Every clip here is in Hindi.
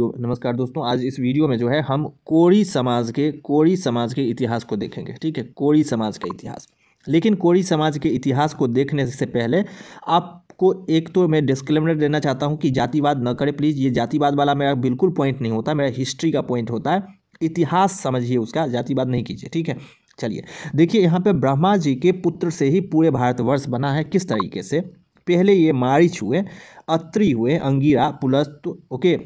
नमस्कार दोस्तों आज इस वीडियो में जो है हम कोरी समाज के कोरी समाज के इतिहास को देखेंगे ठीक है कोरी समाज का इतिहास लेकिन कोरी समाज के इतिहास को देखने से पहले आपको एक तो मैं डिस्क्लेमर देना चाहता हूँ कि जातिवाद न करें प्लीज़ ये जातिवाद वाला मेरा बिल्कुल पॉइंट नहीं होता मेरा हिस्ट्री का पॉइंट होता है इतिहास समझिए उसका जातिवाद नहीं कीजिए ठीक है चलिए देखिए यहाँ पे ब्रह्मा जी के पुत्र से ही पूरे भारतवर्ष बना है किस तरीके से पहले ये मारिच हुए अत्री हुए अंगीरा पुलस्त ओके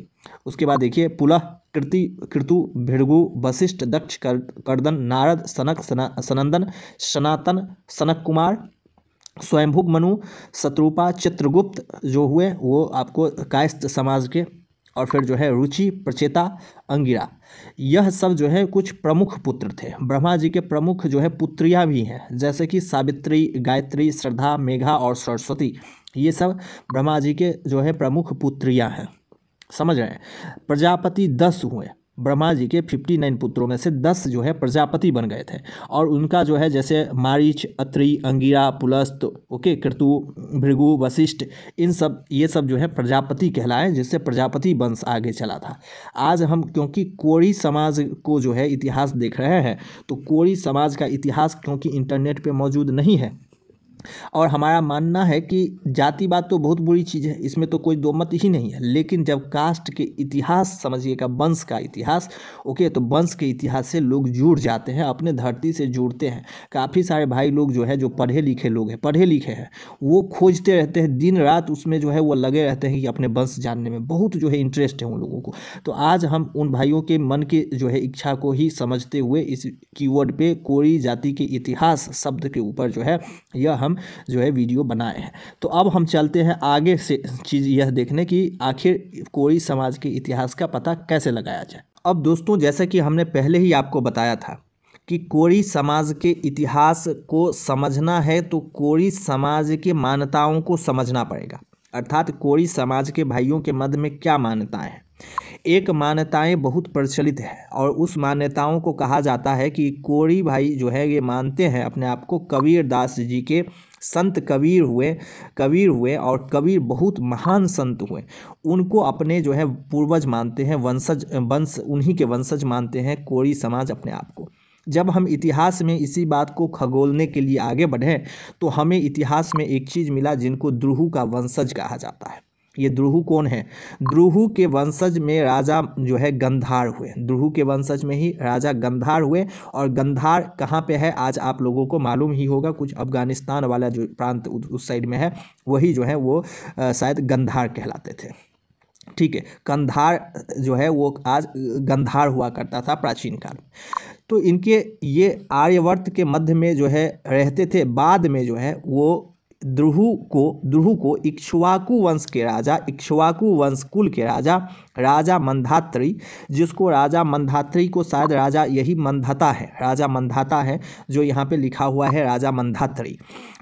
उसके बाद देखिए पुलह कृति कृतु भिड़गु वशिष्ठ दक्ष कर, करदन नारद सनक सना, सनंदन सनातन सनक कुमार स्वयंभुग मनु शत्रुपा चित्रगुप्त जो हुए वो आपको कायस्थ समाज के और फिर जो है रुचि प्रचेता अंगिरा यह सब जो है कुछ प्रमुख पुत्र थे ब्रह्मा जी के प्रमुख जो है पुत्रियाँ भी हैं जैसे कि सावित्री गायत्री श्रद्धा मेघा और सरस्वती ये सब ब्रह्मा जी के जो है प्रमुख पुत्रियाँ हैं समझ रहे हैं प्रजापति दस हुए ब्रह्मा जी के 59 पुत्रों में से 10 जो है प्रजापति बन गए थे और उनका जो है जैसे मारिच अत्रि अंगिरा पुलस्त ओके कृतु भृगु वशिष्ठ इन सब ये सब जो है प्रजापति कहलाए जिससे प्रजापति वंश आगे चला था आज हम क्योंकि कोरी समाज को जो है इतिहास देख रहे हैं तो कोरी समाज का इतिहास क्योंकि इंटरनेट पर मौजूद नहीं है और हमारा मानना है कि जातिवाद तो बहुत बुरी चीज़ है इसमें तो कोई दो मत ही नहीं है लेकिन जब कास्ट के इतिहास समझिएगा वंश का इतिहास ओके तो वंश के इतिहास से लोग जुड़ जाते हैं अपने धरती से जुड़ते हैं काफ़ी सारे भाई लोग जो है जो पढ़े लिखे लोग हैं पढ़े लिखे हैं वो खोजते रहते हैं दिन रात उसमें जो है वो लगे रहते हैं कि अपने वंश जानने में बहुत जो है इंटरेस्ट है उन लोगों को तो आज हम उन भाइयों के मन के जो है इच्छा को ही समझते हुए इस की वर्ड कोरी जाति के इतिहास शब्द के ऊपर जो है यह हम हम जो है वीडियो बनाए हैं तो अब हम चलते हैं आगे से चीज़ यह देखने की आखिर कोई समाज के इतिहास का पता कैसे लगाया जाए अब दोस्तों जैसा कि हमने पहले ही आपको बताया था कि कोरी समाज के इतिहास को समझना है तो कोरी समाज के मान्यताओं को समझना पड़ेगा अर्थात कोरी समाज के भाइयों के मध्य में क्या मान्यताएं हैं एक मान्यताएं बहुत प्रचलित है और उस मान्यताओं को कहा जाता है कि कोरी भाई जो है ये मानते हैं अपने आप को कबीर दास जी के संत कबीर हुए कबीर हुए और कबीर बहुत महान संत हुए उनको अपने जो है पूर्वज मानते हैं वंशज वंश उन्हीं के वंशज मानते हैं कोरी समाज अपने आप को जब हम इतिहास में इसी बात को खगोलने के लिए आगे बढ़ें तो हमें इतिहास में एक चीज़ मिला जिनको द्रुहु का वंशज कहा जाता है ये द्रुहु कौन है द्रुहु के वंशज में राजा जो है गंधार हुए द्रुहु के वंशज में ही राजा गंधार हुए और गंधार कहाँ पे है आज आप लोगों को मालूम ही होगा कुछ अफगानिस्तान वाला जो प्रांत उस साइड में है वही जो है वो शायद गंधार कहलाते थे ठीक है कंधार जो है वो आज गंधार हुआ करता था प्राचीन काल तो इनके ये आर्यवर्त के मध्य में जो है रहते थे बाद में जो है वो द्रुहु को द्रुहु को इक्ष्वाकु वंश के राजा इक्ष्वाकु वंश कुल के राजा राजा मंधात्री जिसको राजा मंधात्री को शायद राजा यही मंधाता है राजा मंधाता है जो यहाँ पे लिखा हुआ है राजा मंधात्री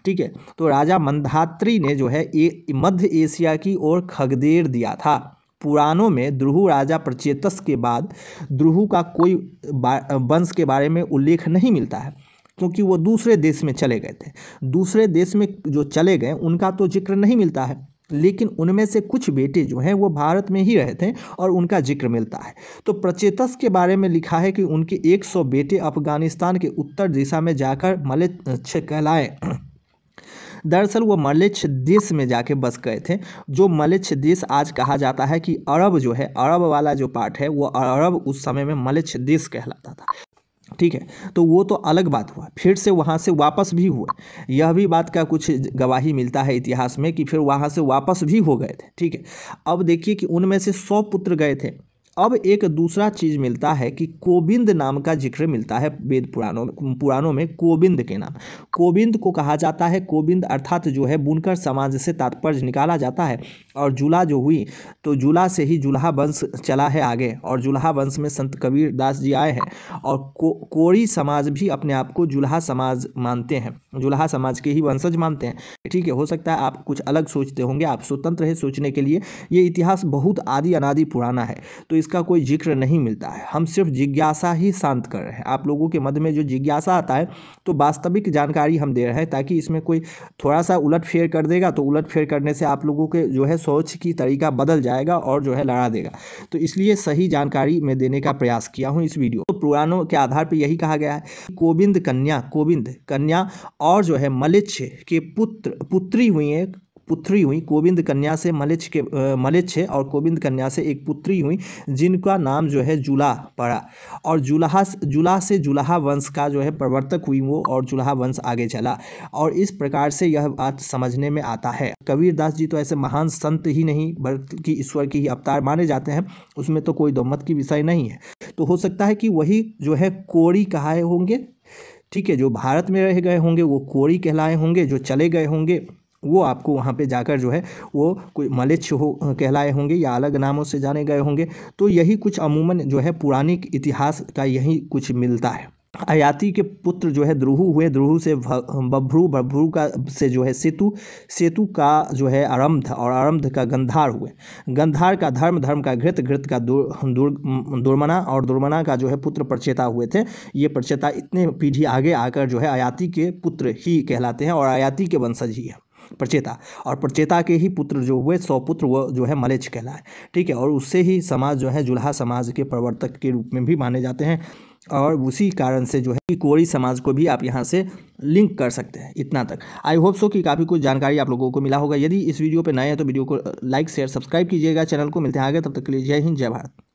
ठीक है तो राजा मंधात्री ने जो है ये मध्य एशिया की ओर खगदेर दिया था पुराणों में द्रुहु राजा प्रचेतस के बाद द्रुहु का कोई वंश के बारे में उल्लेख नहीं मिलता है क्योंकि वो दूसरे देश में चले गए थे दूसरे देश में जो चले गए उनका तो जिक्र नहीं मिलता है लेकिन उनमें से कुछ बेटे जो हैं वो भारत में ही रहे थे और उनका जिक्र मिलता है तो प्रचेतस के बारे में लिखा है कि उनके 100 बेटे अफगानिस्तान के उत्तर दिशा में जाकर मले कहलाए दरअसल वो मलेच्छ देश में जाके बस गए थे जो मलेच्छ देश आज कहा जाता है कि अरब जो है अरब वाला जो पार्ट है वो अरब उस समय में मलेच्छ देश कहलाता था ठीक है तो वो तो अलग बात हुआ फिर से वहाँ से वापस भी हुए यह भी बात का कुछ गवाही मिलता है इतिहास में कि फिर वहाँ से वापस भी हो गए थे ठीक है अब देखिए कि उनमें से सौ पुत्र गए थे अब एक दूसरा चीज़ मिलता है कि कोविंद नाम का जिक्र मिलता है वेद पुराणों में पुराणों में कोविंद के नाम कोविंद को कहा जाता है कोविंद अर्थात जो है बुनकर समाज से तात्पर्य निकाला जाता है और जुला जो हुई तो जुला से ही जुल्हा वंश चला है आगे और जुल्हा वंश में संत कबीर दास जी आए हैं और को, कोरी समाज भी अपने आप को जुल्हा समाज मानते हैं जुल्हा समाज के ही वंशज मानते हैं ठीक है हो सकता है आप कुछ अलग सोचते होंगे आप स्वतंत्र है सोचने के लिए ये इतिहास बहुत आदि अनादि पुराना है तो इस इसका कोई जिक्र नहीं मिलता है हम सिर्फ जिज्ञासा ही शांत कर रहे हैं आप लोगों के मध्य में जो जिज्ञासा आता है तो वास्तविक जानकारी हम दे रहे हैं ताकि इसमें कोई थोड़ा सा उलट फेर कर देगा तो उलट फेर करने से आप लोगों के जो है सोच की तरीका बदल जाएगा और जो है लड़ा देगा तो इसलिए सही जानकारी मैं देने का प्रयास किया हूँ इस वीडियो तो पुराणों के आधार पर यही कहा गया है कोविंद कन्या कोविंद कन्या और जो है मलिच्छ के पुत्र पुत्री हुई हैं पुत्री हुई गोविंद कन्या से मलिच के है और गोविंद कन्या से एक पुत्री हुई जिनका नाम जो है जुला पड़ा और जुलाहा जुला से जुलाहा वंश का जो है प्रवर्तक हुई वो और जुलाहा वंश आगे चला और इस प्रकार से यह बात समझने में आता है कबीरदास जी तो ऐसे महान संत ही नहीं बल्कि ईश्वर की ही अवतार माने जाते हैं उसमें तो कोई दोमत की विषय नहीं है तो हो सकता है कि वही जो है कोड़ी कहाए होंगे ठीक है जो भारत में रह गए होंगे वो कोड़ी कहलाए होंगे जो चले गए होंगे वो आपको वहाँ पे जाकर जो है वो कोई मलिच्छ हो कहलाए होंगे या अलग नामों से जाने गए होंगे तो यही कुछ अमूमन जो है पुराणिक इतिहास का यही कुछ मिलता है अयाति के पुत्र जो है द्रुहु हुए द्रुहु से बभ्रू बभ्रू का से जो है सेतु सेतु का जो है आरम्भ और आरम्भ का गंधार हुए गंधार का धर्म धर्म का घृत घृत का दुर्मना और दुर्मना का जो है पुत्र प्रचेता हुए थे ये प्रचेता इतने पीढ़ी आगे आकर जो है अयाति के पुत्र ही कहलाते हैं और अयाति के वंशज ही हैं प्रचेता और प्रचेता के ही पुत्र जो हुए सौपुत्र वो जो है मलेच कहलाए ठीक है और उससे ही समाज जो है जुल्हा समाज के प्रवर्तक के रूप में भी माने जाते हैं और उसी कारण से जो है कोरी समाज को भी आप यहाँ से लिंक कर सकते हैं इतना तक आई होप सो कि काफ़ी कुछ जानकारी आप लोगों को मिला होगा यदि इस वीडियो पर नए हैं तो वीडियो को लाइक शेयर सब्सक्राइब कीजिएगा चैनल को मिलते हैं आगे तब तक के लिए जय हिंद जय भारत